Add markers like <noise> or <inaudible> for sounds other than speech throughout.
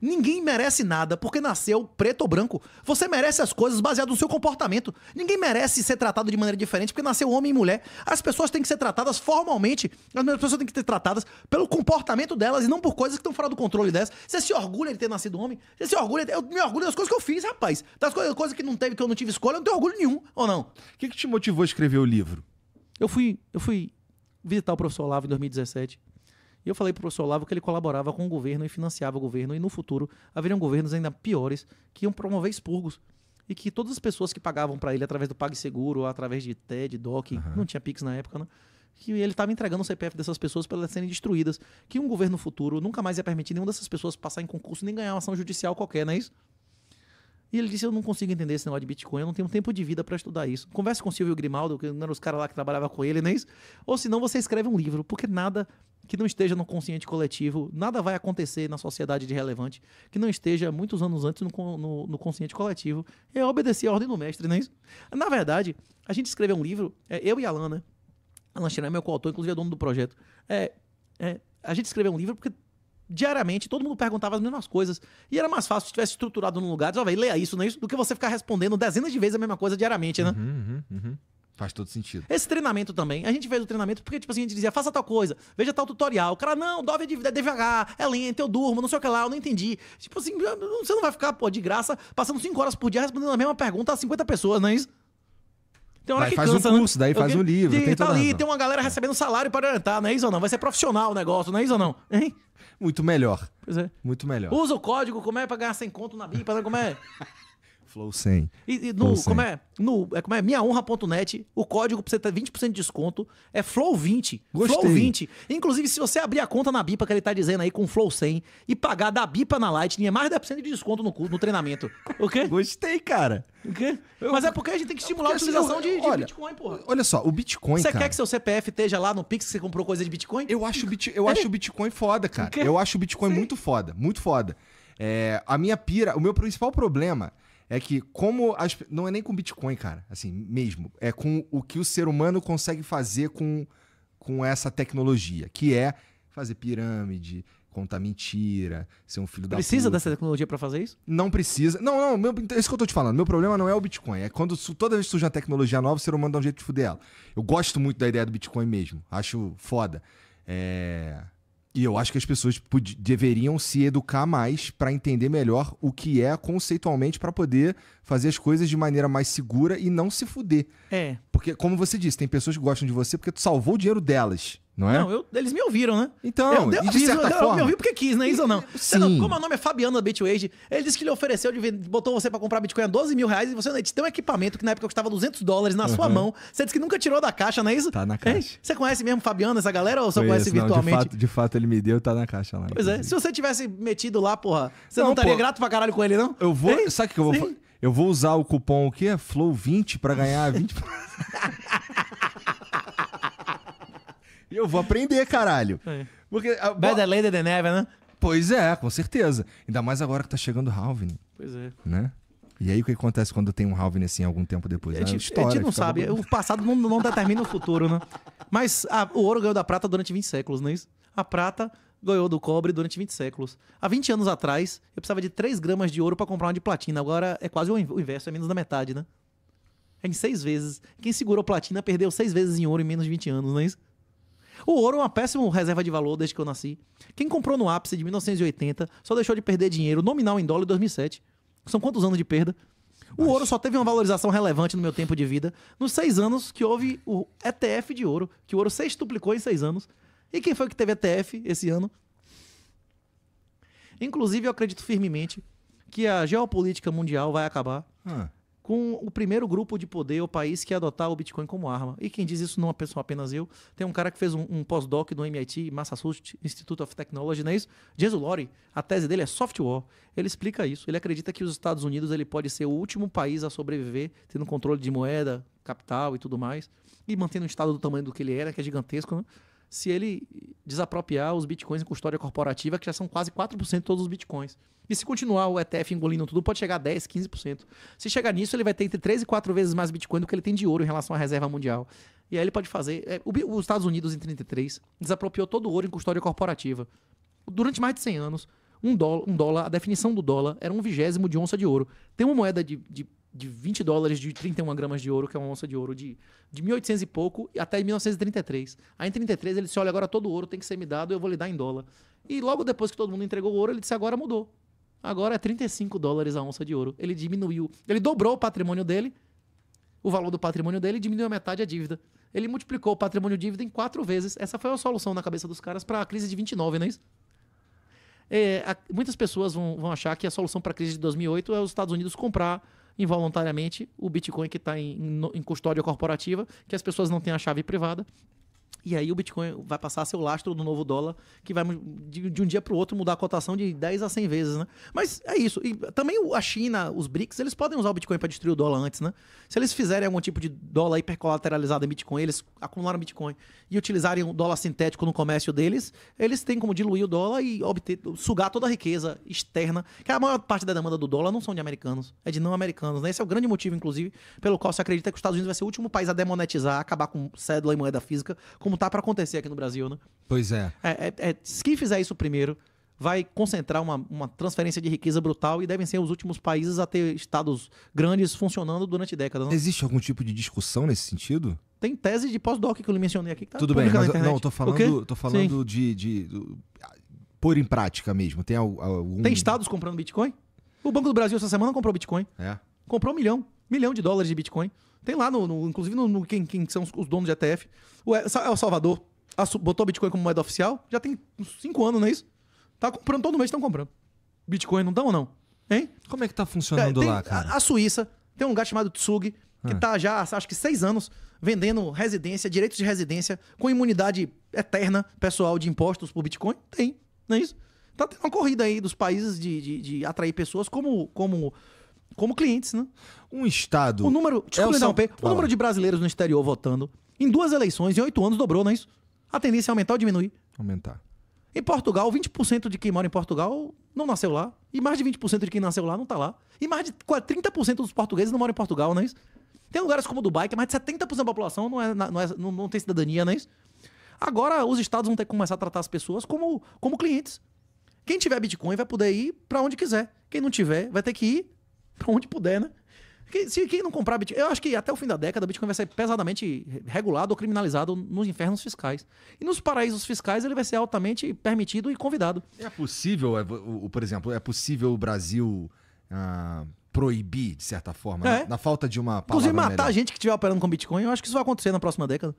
Ninguém merece nada porque nasceu preto ou branco. Você merece as coisas baseado no seu comportamento. Ninguém merece ser tratado de maneira diferente porque nasceu homem e mulher. As pessoas têm que ser tratadas formalmente. As pessoas têm que ser tratadas pelo comportamento delas e não por coisas que estão fora do controle delas. Você se orgulha de ter nascido homem? Você se orgulha? De... Eu me orgulho das coisas que eu fiz, rapaz. Das coisas, que não teve, que eu não tive escolha, eu não tenho orgulho nenhum, ou não? O que, que te motivou a escrever o livro? Eu fui, eu fui visitar o professor Olavo em 2017. E eu falei para o professor Olavo que ele colaborava com o governo e financiava o governo, e no futuro haveriam governos ainda piores que iam promover expurgos. E que todas as pessoas que pagavam para ele através do PagSeguro, ou através de TED, DOC, uhum. não tinha Pix na época, né? que ele estava entregando o CPF dessas pessoas para elas serem destruídas, que um governo futuro nunca mais ia permitir nenhuma dessas pessoas passar em concurso nem ganhar uma ação judicial qualquer, não é isso? E ele disse: Eu não consigo entender esse negócio de Bitcoin, eu não tenho tempo de vida para estudar isso. Converse com o Silvio Grimaldo, que não era os caras lá que trabalhavam com ele, nem é isso. Ou senão você escreve um livro, porque nada que não esteja no consciente coletivo, nada vai acontecer na sociedade de relevante que não esteja muitos anos antes no, no, no consciente coletivo. É obedecer a ordem do mestre, não é isso? Na verdade, a gente escreveu um livro, é, eu e a Alan, né? Alan Xiré é meu coautor, inclusive é dono do projeto. É, é, a gente escreveu um livro porque diariamente, todo mundo perguntava as mesmas coisas. E era mais fácil se tivesse estruturado num lugar, só vai ler leia isso, não é isso, do que você ficar respondendo dezenas de vezes a mesma coisa diariamente, né? Uhum, uhum, uhum. Faz todo sentido. Esse treinamento também. A gente fez o treinamento porque, tipo assim, a gente dizia, faça tal coisa, veja tal tutorial. O cara, não, Dove é devagar, é lento, eu durmo, não sei o que lá, eu não entendi. Tipo assim, você não vai ficar, pô, de graça, passando cinco horas por dia respondendo a mesma pergunta a 50 pessoas, não é isso? Tem hora que faz cansa, um né? curso, daí faz o um livro. e tem, tá ali, tem uma galera recebendo salário para orientar, não é isso ou não? Vai ser profissional o negócio, não é isso ou não? Hein? Muito melhor. Pois é. Muito melhor. Usa o código, como é pra ganhar sem conto na BIM, como é? <laughs> Flow 100. E, e no, Flow 100. como é? No, é como é? Minhaonra.net, o código pra você ter 20% de desconto é Flow20. Gostei. Flow20. Inclusive, se você abrir a conta na Bipa, que ele tá dizendo aí com Flow 100 e pagar da Bipa na Lightning, é mais 10% de desconto no, no treinamento. <laughs> O quê? Gostei, cara. O quê? Eu, Mas é porque a gente tem que estimular a utilização assim, eu, de, olha, Bitcoin, porra. Olha só, o Bitcoin. Você cara... quer que seu CPF esteja lá no Pix que você comprou coisa de Bitcoin? Eu acho, bit, eu é. acho o Bitcoin foda, cara. Eu acho o Bitcoin Sim. muito foda, muito foda. É, a minha pira, o meu principal problema é que como as, não é nem com Bitcoin, cara, assim, mesmo, é com o que o ser humano consegue fazer com com essa tecnologia, que é fazer pirâmide, contar mentira, ser um filho precisa da Precisa dessa tecnologia para fazer isso? Não precisa. Não, não, meu, então, é isso que eu tô te falando. Meu problema não é o Bitcoin. É quando toda vez que surge uma tecnologia nova, o ser humano dá um jeito de fuder ela. Eu gosto muito da ideia do Bitcoin mesmo. Acho foda. É... E eu acho que as pessoas deveriam se educar mais para entender melhor o que é conceitualmente para poder fazer as coisas de maneira mais segura e não se fuder. É. Porque, como você disse, tem pessoas que gostam de você porque tu salvou o dinheiro delas. Não, é? não eu, eles me ouviram, né? Então, eu, eu, de assim, certa eu, forma... eu me ouvi porque quis, né? Isso ou não? Sim. como o nome é Fabiano da Bitwage, ele disse que lhe ofereceu, de, botou você para comprar Bitcoin a 12 mil reais e você né, te deu um equipamento que na época custava 200 dólares na uhum. sua mão. Você disse que nunca tirou da caixa, não é isso? Tá na caixa. Você conhece mesmo Fabiano, essa galera, ou só conhece não, virtualmente? De fato, de fato, ele me deu, tá na caixa lá. Pois é, inclusive. é, se você tivesse metido lá, porra, você não, não estaria pô... grato pra caralho com ele, não? Eu vou. Hein? Sabe o que eu vou fazer? Eu vou usar o cupom o quê? Flow20 para ganhar 20%. <laughs> eu vou aprender, caralho. É. Porque a, Better Lady than Never, né? Pois é, com certeza. Ainda mais agora que tá chegando o Halving. Pois é. Né? E aí o que acontece quando tem um Halving assim algum tempo depois? É a ah, gente, História, a gente não sabe. O passado não, não determina o futuro, né? Mas a, ah, o ouro ganhou da prata durante 20 séculos, não é isso? A prata ganhou do cobre durante 20 séculos. Há 20 anos atrás, eu precisava de 3 gramas de ouro para comprar uma de platina. Agora é quase o inverso, é menos da metade, né? É em 6 vezes. Quem segurou platina perdeu 6 vezes em ouro em menos de 20 anos, não é isso? O ouro é uma péssima reserva de valor desde que eu nasci. Quem comprou no ápice de 1980 só deixou de perder dinheiro nominal em dólar em 2007. São quantos anos de perda? O Mas... ouro só teve uma valorização relevante no meu tempo de vida nos seis anos que houve o ETF de ouro, que o ouro sextuplicou em seis anos. E quem foi que teve ETF esse ano? Inclusive, eu acredito firmemente que a geopolítica mundial vai acabar. Ah com o primeiro grupo de poder o país que adotar o Bitcoin como arma. E quem diz isso não é pessoa apenas eu. Tem um cara que fez um, um pós-doc no MIT, Massachusetts Institute of Technology, não é isso? Jesus Lori, a tese dele é software. Ele explica isso. Ele acredita que os Estados Unidos ele pode ser o último país a sobreviver, tendo controle de moeda, capital e tudo mais, e mantendo o Estado do tamanho do que ele era, que é gigantesco, né? se ele desapropriar os bitcoins em custódia corporativa, que já são quase 4% de todos os bitcoins. E se continuar o ETF engolindo tudo, pode chegar a 10%, 15%. Se chegar nisso, ele vai ter entre 3 e 4 vezes mais bitcoin do que ele tem de ouro em relação à reserva mundial. E aí ele pode fazer. É, os Estados Unidos, em 33, desapropriou todo o ouro em custódia corporativa. Durante mais de 100 anos, um dólar, um dólar a definição do dólar era um vigésimo de onça de ouro. Tem uma moeda de, de de 20 dólares de 31 gramas de ouro, que é uma onça de ouro de, de 1800 e pouco até 1933. Aí em 33 ele disse: olha, agora todo ouro tem que ser me dado, eu vou lhe dar em dólar. E logo depois que todo mundo entregou o ouro, ele disse: agora mudou. Agora é 35 dólares a onça de ouro. Ele diminuiu, ele dobrou o patrimônio dele, o valor do patrimônio dele, diminuiu a metade a dívida. Ele multiplicou o patrimônio dívida em quatro vezes. Essa foi a solução na cabeça dos caras para a crise de 29, não é isso? É, a, muitas pessoas vão, vão achar que a solução para a crise de 2008 é os Estados Unidos comprar involuntariamente o Bitcoin que está em, em custódia corporativa, que as pessoas não têm a chave privada, e aí o Bitcoin vai passar a ser o lastro do novo dólar, que vai de, de um dia para o outro mudar a cotação de 10 a 100 vezes, né? Mas é isso. E também a China, os BRICS, eles podem usar o Bitcoin para destruir o dólar antes, né? Se eles fizerem algum tipo de dólar hipercolateralizado em Bitcoin, eles acumularam Bitcoin e utilizarem o dólar sintético no comércio deles, eles têm como diluir o dólar e obter, sugar toda a riqueza externa, que a maior parte da demanda do dólar não são de americanos, é de não americanos, né? Esse é o grande motivo, inclusive, pelo qual se acredita que os Estados Unidos vai ser o último país a demonetizar, acabar com cédula e moeda física, como tá para acontecer aqui no Brasil, né? Pois é. É, é, é. Quem fizer isso primeiro vai concentrar uma, uma transferência de riqueza brutal e devem ser os últimos países a ter estados grandes funcionando durante décadas. Não? Né? Existe algum tipo de discussão nesse sentido? Tem tese de pós-doc que eu lhe mencionei aqui que tá Tudo bem, mas eu, não, tô falando, tô falando de, de, de pôr em prática mesmo. Tem algum... Tem estados comprando Bitcoin? O Banco do Brasil essa semana comprou Bitcoin. É. Comprou um milhão, milhão de dólares de Bitcoin. Tem lá, no, no inclusive, no, no quem, quem, são os donos de ETF. O El Salvador botou Bitcoin como moeda oficial, já tem uns 5 anos, não é isso? Tá comprando, todo mês estão comprando. Bitcoin, não estão ou não? Hein? Como é que tá funcionando é, tem, lá, cara? A, a, Suíça tem um lugar chamado Tsug, que ah. tá já, acho que 6 anos, vendendo residência, direitos de residência, com imunidade eterna pessoal de impostos por Bitcoin? Tem, não é isso? Tá tendo uma corrida aí dos países de, de, de atrair pessoas como, como como clientes, né? Um Estado. O número. Desculpa, é São... P, o número de brasileiros no exterior votando em duas eleições, em oito anos, dobrou, não é isso? A tendência é aumentar ou diminuir? Aumentar. Em Portugal, 20% de quem mora em Portugal não nasceu lá. E mais de 20% de quem nasceu lá não está lá. E mais de 30% dos portugueses não moram em Portugal, não é isso? Tem lugares como Dubai, que é mais de 70% da população não, é, não, é, não, não tem cidadania, não é isso? Agora, os estados vão ter que começar a tratar as pessoas como, como clientes. Quem tiver Bitcoin vai poder ir para onde quiser. Quem não tiver, vai ter que ir para onde puder, né? Se quem não comprar Bitcoin, eu acho que até o fim da década o Bitcoin vai ser pesadamente regulado ou criminalizado nos infernos fiscais. E nos paraísos fiscais ele vai ser altamente permitido e convidado. É possível, é, o, por exemplo, é possível o Brasil ah, proibir, de certa forma, é. Né? na falta de uma palavra Inclusive matar melhor. gente que estiver operando com Bitcoin, eu acho que isso vai acontecer na próxima década.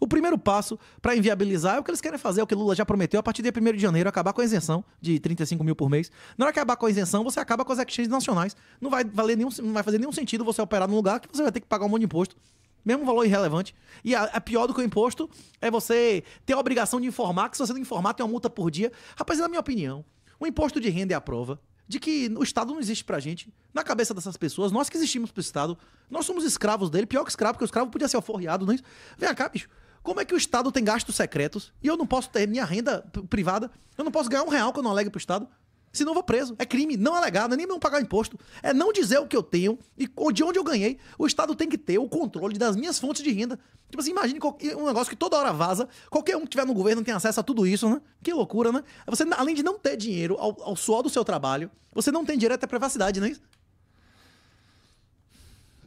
O primeiro passo para inviabilizar é o que eles querem fazer, é o que Lula já prometeu, a partir de 1 de janeiro, acabar com a isenção de 35 mil por mês. Na hora que acabar com a isenção, você acaba com as exchanges nacionais. Não vai, valer nenhum, não vai fazer nenhum sentido você operar num lugar que você vai ter que pagar um monte de imposto. Mesmo valor irrelevante. E a, a pior do que o imposto é você ter a obrigação de informar, que se você não informar, tem uma multa por dia. Rapaz, na minha opinião, o imposto de renda é a prova de que o Estado não existe pra gente. Na cabeça dessas pessoas, nós que existimos pro Estado, nós somos escravos dele, pior que escravo, porque o escravo podia ser alforriado, não é isso? Vem cá, bicho. Como é que o Estado tem gastos secretos e eu não posso ter minha renda privada? Eu não posso ganhar um real que eu não alegue para o Estado? Senão eu vou preso. É crime, não alegar, é nem mesmo pagar imposto. É não dizer o que eu tenho e de onde eu ganhei. O Estado tem que ter o controle das minhas fontes de renda. Tipo assim, imagine um negócio que toda hora vaza. Qualquer um que tiver no governo tem acesso a tudo isso, né? Que loucura, né? Você, além de não ter dinheiro ao, ao suor do seu trabalho, você não tem direito à privacidade, não é isso?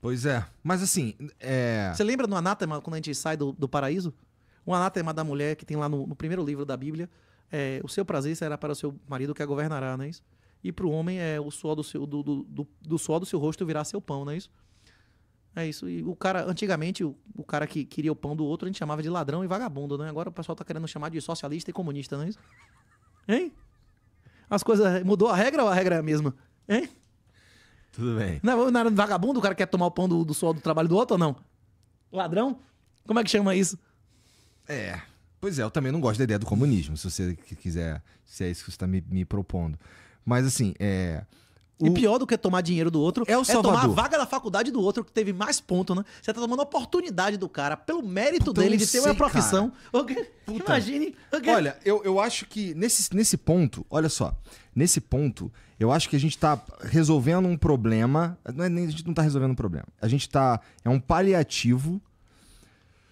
Pois é. Mas assim. É... Você lembra no Anátema, quando a gente sai do, do paraíso? O Anátema da mulher que tem lá no, no primeiro livro da Bíblia. É, o seu prazer será para o seu marido que a governará, não é isso? E para o homem é o suor do seu do, do, do, do suor do seu rosto virá seu pão, não é isso? É isso. E o cara, antigamente, o, o, cara que queria o pão do outro, a gente chamava de ladrão e vagabundo, né? Agora o pessoal tá querendo chamar de socialista e comunista, não é isso? Hein? As coisas. Mudou a regra ou a regra é a mesma? Hein? Tudo bem. Não, não vagabundo, o cara quer tomar o pão do, do suor do trabalho do outro ou não? Ladrão? Como é que chama isso? É. Pois é, eu também não gosto da ideia do comunismo, se você quiser, se é isso que você está me, me propondo. Mas assim, é. O... E pior do que tomar dinheiro do outro é, o é tomar a vaga da faculdade do outro que teve mais ponto, né? Você tá tomando a oportunidade do cara pelo mérito Puta, dele de ter sei, uma profissão. Okay? Imagine. Okay? Olha, eu, eu acho que nesse, nesse ponto, olha só, nesse ponto, eu acho que a gente tá resolvendo um problema. Não é, a gente não tá resolvendo um problema. A gente tá. É um paliativo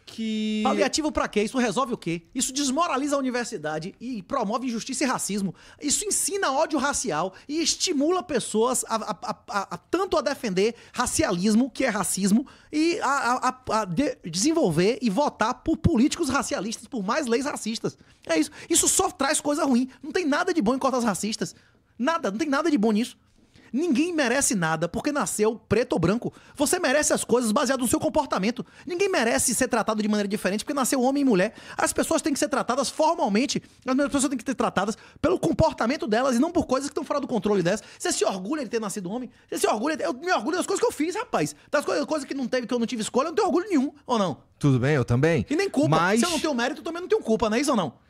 que. Paliativo para quê? Isso resolve o quê? Isso desmoraliza a universidade e promove injustiça e racismo. Isso ensina ódio racial e estimula pessoas a, a, a, a tanto a defender racialismo, que é racismo, e a, de, desenvolver e votar por políticos racialistas, por mais leis racistas. É isso. Isso só traz coisa ruim. Não tem nada de bom em cotas racistas. Nada, não tem nada de bom nisso. Ninguém merece nada porque nasceu preto ou branco. Você merece as coisas baseado no seu comportamento. Ninguém merece ser tratado de maneira diferente porque nasceu homem e mulher. As pessoas têm que ser tratadas formalmente, as pessoas têm que ser tratadas pelo comportamento delas e não por coisas que estão fora do controle delas. Você se orgulha de ter nascido homem? Você se orgulha? De... Eu me orgulho das coisas que eu fiz, rapaz. Das coisas, que não teve, que eu não tive escolha, eu não tenho orgulho nenhum, ou não? Tudo bem, eu também. E nem culpa. Mas... Se eu não tenho mérito, eu também não tenho culpa, não é isso ou não?